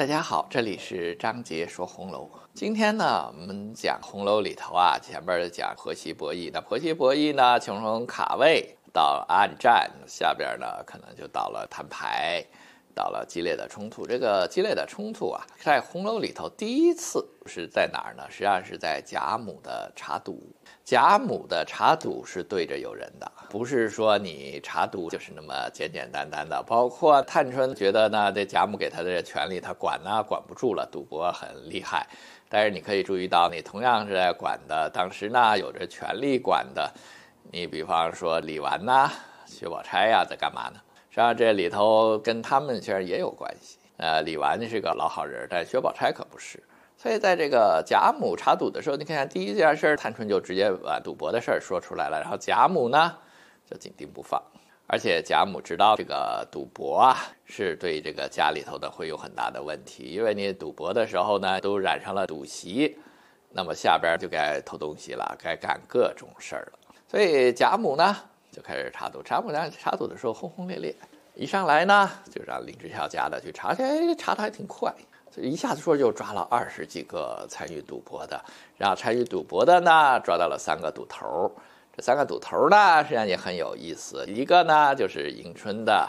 大家好，这里是张杰说红楼。今天呢，我们讲红楼里头啊，前边儿讲婆媳博弈，那婆媳博弈呢，从卡位到暗战，下边呢可能就到了摊牌。到了激烈的冲突，这个激烈的冲突啊，在红楼里头第一次是在哪儿呢？实际上是在贾母的茶赌。贾母的茶赌是对着有人的，不是说你茶赌就是那么简简单单的。包括探春觉得呢，这贾母给他的权利，他管呢管不住了，赌博很厉害。但是你可以注意到，你同样是在管的，当时呢有着权力管的，你比方说李纨呐、薛宝钗呀，在干嘛呢？实际上这里头跟他们其实也有关系。呃，李纨呢是个老好人，但薛宝钗可不是。所以在这个贾母查赌的时候，你看看第一件事，探春就直接把赌博的事儿说出来了。然后贾母呢就紧盯不放，而且贾母知道这个赌博啊，是对这个家里头的会有很大的问题，因为你赌博的时候呢都染上了赌习，那么下边就该偷东西了，该干各种事儿了。所以贾母呢。就开始查赌，查不丹查赌的时候轰轰烈烈，一上来呢就让林之孝家的去查去，哎，查的还挺快，这一下子说就抓了二十几个参与赌博的，然后参与赌博的呢抓到了三个赌头，这三个赌头呢实际上也很有意思，一个呢就是迎春的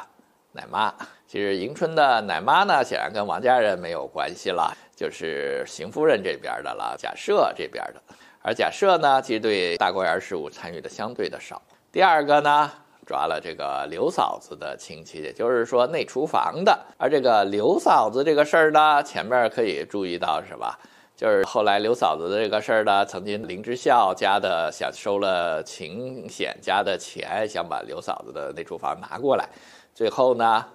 奶妈，其实迎春的奶妈呢显然跟王家人没有关系了，就是邢夫人这边的了，贾赦这边的，而贾赦呢其实对大观园事务参与的相对的少。第二个呢，抓了这个刘嫂子的亲戚，也就是说内厨房的。而这个刘嫂子这个事儿呢，前面可以注意到是吧？就是后来刘嫂子的这个事儿呢，曾经林之孝家的想收了秦显家的钱，想把刘嫂子的内厨房拿过来，最后呢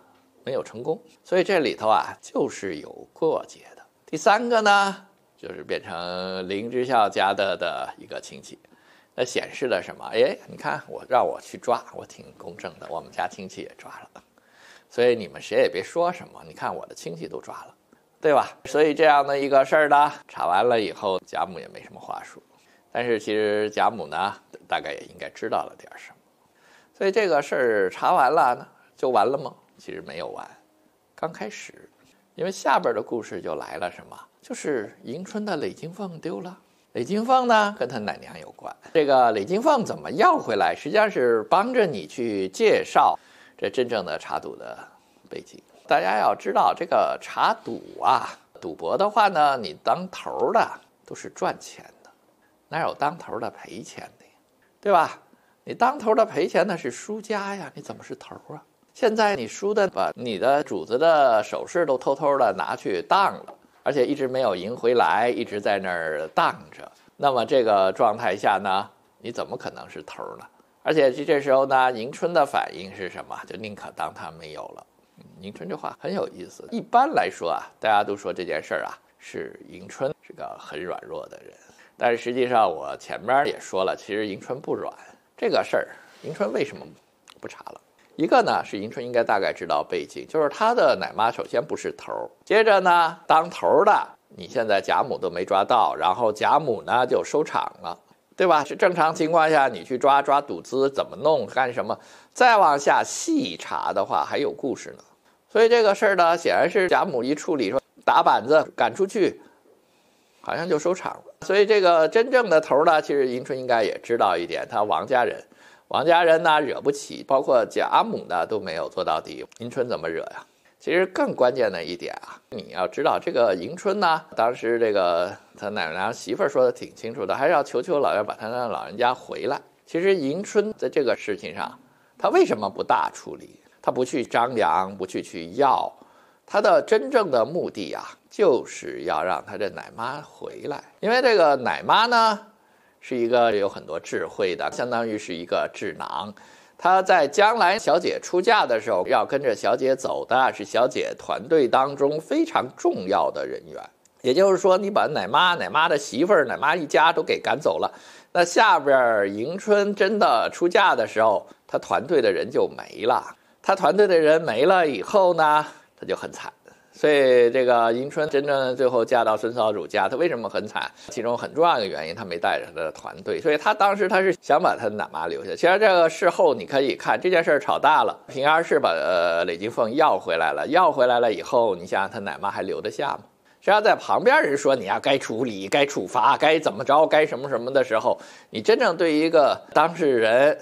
没有成功。所以这里头啊，就是有过节的。第三个呢，就是变成林之孝家的的一个亲戚。那显示了什么？哎，你看我让我去抓，我挺公正的。我们家亲戚也抓了，所以你们谁也别说什么。你看我的亲戚都抓了，对吧？所以这样的一个事儿呢，查完了以后，贾母也没什么话说。但是其实贾母呢，大概也应该知道了点什么。所以这个事儿查完了呢，就完了吗？其实没有完，刚开始，因为下边的故事就来了什么，就是迎春的累金凤丢了。李金凤呢，跟他奶娘有关。这个李金凤怎么要回来？实际上是帮着你去介绍这真正的茶赌的背景。大家要知道，这个茶赌啊，赌博的话呢，你当头的都是赚钱的，哪有当头的赔钱的呀？对吧？你当头的赔钱那是输家呀，你怎么是头啊？现在你输的把你的主子的首饰都偷偷的拿去当了。而且一直没有赢回来，一直在那儿荡着。那么这个状态下呢，你怎么可能是头呢？而且这这时候呢，迎春的反应是什么？就宁可当他没有了。迎春这话很有意思。一般来说啊，大家都说这件事儿啊是迎春是个很软弱的人。但是实际上我前面也说了，其实迎春不软。这个事儿，迎春为什么不查了？一个呢是迎春应该大概知道背景，就是她的奶妈首先不是头儿，接着呢当头的你现在贾母都没抓到，然后贾母呢就收场了，对吧？是正常情况下你去抓抓赌资怎么弄干什么，再往下细查的话还有故事呢，所以这个事儿呢显然是贾母一处理说打板子赶出去，好像就收场了。所以这个真正的头呢，其实迎春应该也知道一点，他王家人。王家人呢，惹不起，包括贾母呢，都没有做到底。迎春怎么惹呀？其实更关键的一点啊，你要知道这个迎春呢，当时这个他奶娘媳妇儿说的挺清楚的，还是要求求老爷把他的老人家回来。其实迎春在这个事情上，他为什么不大处理？他不去张扬，不去去要，他的真正的目的啊，就是要让他这奶妈回来，因为这个奶妈呢。是一个有很多智慧的，相当于是一个智囊。他在将来小姐出嫁的时候，要跟着小姐走的是小姐团队当中非常重要的人员。也就是说，你把奶妈、奶妈的媳妇儿、奶妈一家都给赶走了，那下边迎春真的出嫁的时候，她团队的人就没了。她团队的人没了以后呢，她就很惨。所以这个迎春真正最后嫁到孙嫂主家，她为什么很惨？其中很重要的一个原因，她没带着她的团队。所以她当时她是想把她奶妈留下。其实这个事后你可以看，这件事吵大了，平儿是把呃雷金凤要回来了。要回来了以后，你想想她奶妈还留得下吗？实际上在旁边人说你啊该处理、该处罚、该怎么着、该什么什么的时候，你真正对一个当事人，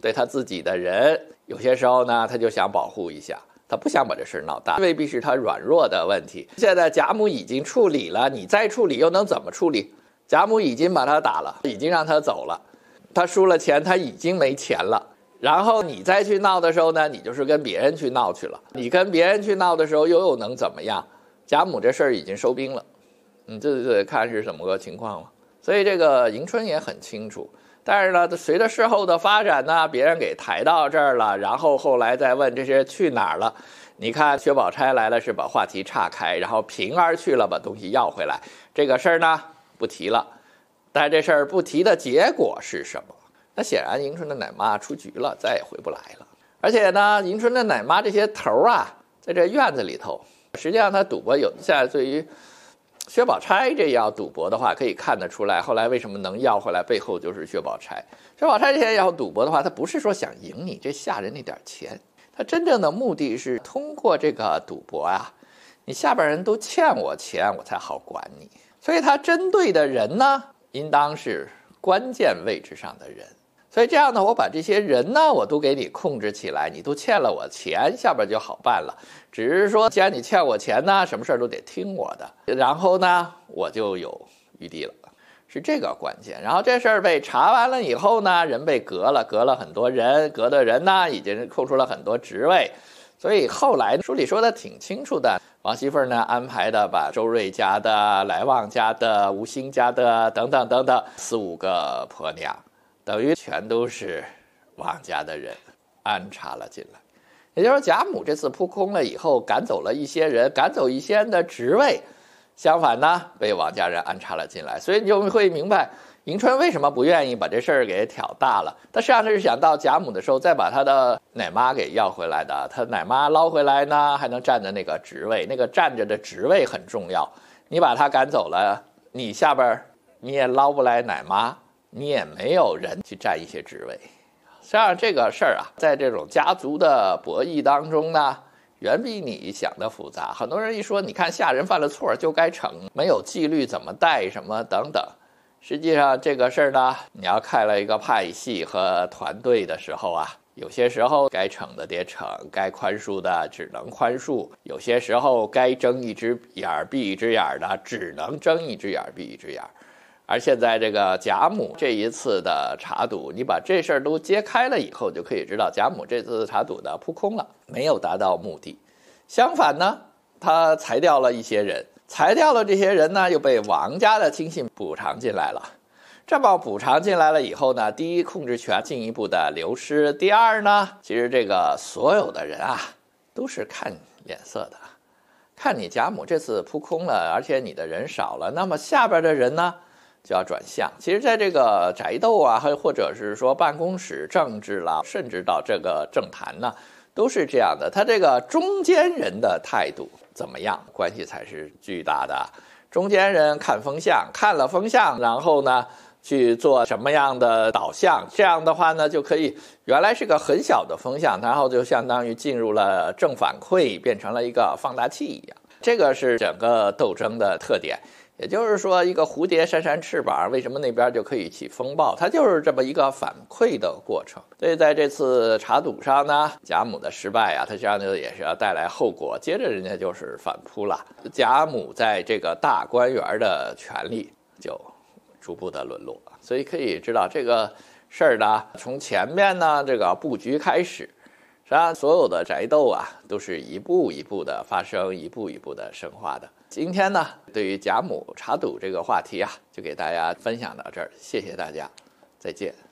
对他自己的人，有些时候呢，他就想保护一下。他不想把这事儿闹大，未必是他软弱的问题。现在贾母已经处理了，你再处理又能怎么处理？贾母已经把他打了，已经让他走了。他输了钱，他已经没钱了。然后你再去闹的时候呢，你就是跟别人去闹去了。你跟别人去闹的时候又又能怎么样？贾母这事儿已经收兵了，你这得看是什么个情况了。所以这个迎春也很清楚。但是呢，随着事后的发展呢，别人给抬到这儿了，然后后来再问这些去哪儿了。你看薛宝钗来了，是把话题岔开，然后平儿去了，把东西要回来。这个事儿呢，不提了。但这事儿不提的结果是什么？那显然迎春的奶妈出局了，再也回不来了。而且呢，迎春的奶妈这些头儿啊，在这院子里头，实际上他赌博有，相对于。薛宝钗这要赌博的话，可以看得出来，后来为什么能要回来，背后就是薛宝钗。薛宝钗这些要赌博的话，他不是说想赢你这下人那点钱，他真正的目的是通过这个赌博啊，你下边人都欠我钱，我才好管你。所以他针对的人呢，应当是关键位置上的人。所以这样呢，我把这些人呢，我都给你控制起来，你都欠了我钱，下边就好办了。只是说，既然你欠我钱呢，什么事儿都得听我的。然后呢，我就有余地了，是这个关键。然后这事儿被查完了以后呢，人被革了，革了很多人，革的人呢，已经空出了很多职位。所以后来书里说的挺清楚的，王媳妇儿呢安排的，把周瑞家的、来旺家的、吴兴家的等等等等四五个婆娘。等于全都是王家的人安插了进来，也就是说贾母这次扑空了以后，赶走了一些人，赶走一些人的职位，相反呢，被王家人安插了进来。所以你就会明白，迎春为什么不愿意把这事儿给挑大了。他实际上是想到贾母的时候，再把他的奶妈给要回来的。他奶妈捞回来呢，还能占着那个职位，那个占着的职位很重要。你把他赶走了，你下边你也捞不来奶妈。你也没有人去占一些职位，实际上这个事儿啊，在这种家族的博弈当中呢，远比你想的复杂。很多人一说，你看下人犯了错就该惩，没有纪律怎么带什么等等。实际上这个事儿呢，你要开了一个派系和团队的时候啊，有些时候该惩的得惩，该宽恕的只能宽恕；有些时候该睁一只眼儿闭一只眼儿的，只能睁一只眼儿闭一只眼儿。而现在这个贾母这一次的查赌，你把这事儿都揭开了以后，就可以知道贾母这次查赌呢扑空了，没有达到目的。相反呢，他裁掉了一些人，裁掉了这些人呢，又被王家的亲信补偿进来了。这么补偿进来了以后呢，第一控制权进一步的流失，第二呢，其实这个所有的人啊，都是看脸色的，看你贾母这次扑空了，而且你的人少了，那么下边的人呢？就要转向，其实在这个宅斗啊，还或者是说办公室政治啦，甚至到这个政坛呢，都是这样的。他这个中间人的态度怎么样，关系才是巨大的。中间人看风向，看了风向，然后呢去做什么样的导向，这样的话呢就可以，原来是个很小的风向，然后就相当于进入了正反馈，变成了一个放大器一样。这个是整个斗争的特点。也就是说，一个蝴蝶扇扇翅膀，为什么那边就可以起风暴？它就是这么一个反馈的过程。所以在这次查赌上呢，贾母的失败啊，它实际上就也是要带来后果。接着人家就是反扑了，贾母在这个大观园的权利就逐步的沦落。所以可以知道这个事儿呢，从前面呢这个布局开始，实际上所有的宅斗啊，都是一步一步的发生，一步一步的深化的。今天呢，对于贾母查赌这个话题啊，就给大家分享到这儿，谢谢大家，再见。